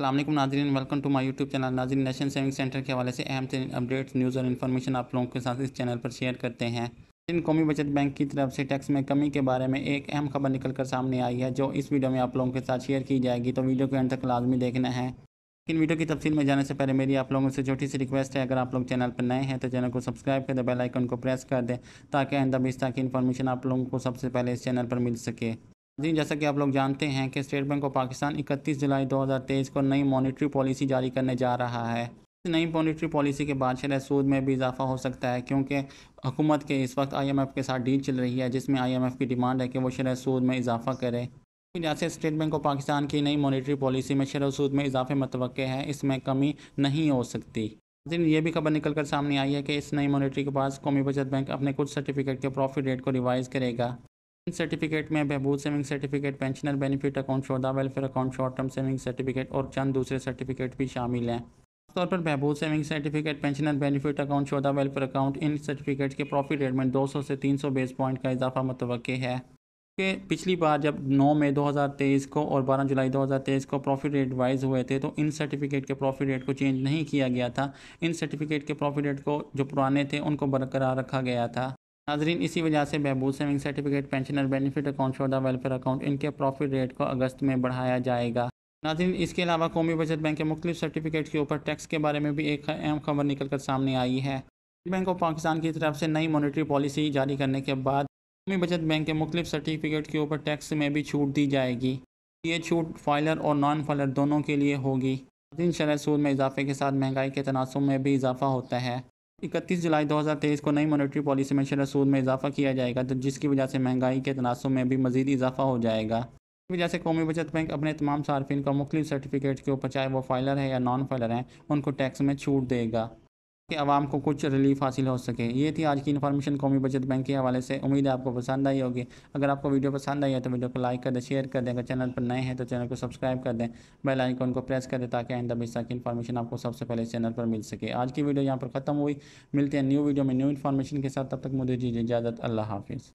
अल्लाम नाजरीन welcome to my YouTube channel नाजरीन नेशनल सेविंग सेंटर के हवाले से अहम तरीन अपडेट्स न्यूज़ और इन्फॉर्मेशन आप लोगों के साथ इस चैनल पर शेयर करते हैं इन कौमी बचत बैंक की तरफ से टैक्स में कमी के बारे में एक अहम खबर निकल कर सामने आई है जो इस वीडियो में आप लोगों के साथ शेयर की जाएगी तो वीडियो को एंड तक लाजमी देखना है लेकिन वीडियो की तफसील में जाने से पहले मेरी आप लोगों से छोटी सी रिक्वेस्ट है अगर आप लोग चैनल पर नए हैं तो चैनल को सब्सक्राइब कर दें बेल आइकन को प्रेस कर दें ताकि आइंदा बिस्ता की इन्फॉर्मेशन आप लोगों को सबसे पहले इस चैनल पर मिल सके जी जैसा कि आप लोग जानते हैं कि स्टेट बैंक ऑफ पाकिस्तान 31 जुलाई 2023 को नई मॉनेटरी पॉलिसी जारी करने जा रहा है इस नई मॉनेटरी पॉलिसी के बाद शरह सूद में भी इजाफा हो सकता है क्योंकि हुकूमत के इस वक्त आईएमएफ के साथ डील चल रही है जिसमें आईएमएफ की डिमांड है कि वो शरह सूद में इजाफा करे जैसे स्टेट बैंक ऑफ पाकिस्तान की नई मॉनिटरी पॉलिसी में शरह सूद में इजाफे मतव है इसमें कमी नहीं हो सकती लेकिन ये भी खबर निकल कर सामने आई है कि इस नई मॉनिटरी के बाद कौमी बचत बैंक अपने कुछ सर्टिफिकेट के प्रॉफिट रेट को रिवाइज़ करेगा सर्टिफिकेट में बहबूद saving certificate pensioner benefit account शोधा welfare account short term saving certificate और चंद दूसरे सर्टिफिकेट भी शामिल हैं तौर पर बहबूद saving certificate pensioner benefit account शोधा वेलफेयर अकाउंट इन सर्टिफिकेट के प्रॉफिट रेट में 200 से 300 बेस पॉइंट का इजाफा मतव है कि पिछली बार जब 9 मई 2023 को और 12 जुलाई 2023 को प्रॉफिट रेट वाइज हुए थे तो इन सर्टिफिकेट के प्रॉफिट रेट को चेंज नहीं किया गया था इन सर्टिफिकेट के प्रॉफिट रेट को जो पुराने थे उनको बरकरार रखा गया था नाजरीन इसी वजह से बहबूद saving certificate pensioner benefit account शोदा वेलफेयर अकाउंट इनके प्रॉफिट रेट को अगस्त में बढ़ाया जाएगा नाजरीन इसके अलावा कौमी बचत बैंक के मुख्तु सर्टिफिकेट के ऊपर टैक्स के बारे में भी एक अहम खबर निकल कर सामने आई है बैंक ऑफ पाकिस्तान की तरफ से नई मॉनिटरी पॉलिसी जारी करने के बाद कौमी बचत बैंक के मुख्तु सर्टिफिकेट के ऊपर टैक्स में भी छूट दी जाएगी ये छूट फाइलर और नॉन फाइलर दोनों के लिए होगी तीन शरह सूद में इजाफे के साथ महंगाई के तनासब में भी इजाफा होता है इकतीस जुलाई 2023 को नई मॉनेटरी पॉलिसी में शरह सूद में इजाफा किया जाएगा तो जिसकी वजह से महंगाई के तनासों में भी मजीद इजाफा हो जाएगा इस वजह से कौमी बचत बैंक अपने तमाम सार्फिन को मुख्तु सर्टिफिकेट्स के ऊपर चाहे वो फाइलर है या नॉन फाइलर हैं उनको टैक्स में छूट देगा कि आवाम को कुछ रिलीफ हासिल हो सके ये थी आज की इन्फॉर्मेशन कौमी बचत बैंक के हवाले से उम्मीद है आपको पसंद आई होगी अगर आपको वीडियो पसंद आई है तो वीडियो को लाइक कर दें शेयर कर दें अगर चैनल पर नए हैं तो चैनल को सब्सक्राइब कर दें बेल आइकन को प्रेस कर दें ताकि आइंदा बिस्सा की इन्फॉर्मेशन आपको सबसे पहले चैनल पर मिल सके आज की वीडियो यहाँ पर ख़त्म हुई मिलते हैं न्यू वीडियो में न्यू इन्फॉर्मेशन के साथ तब तक मुझे दीजिए इजाज़त अल्लाह हाफिज़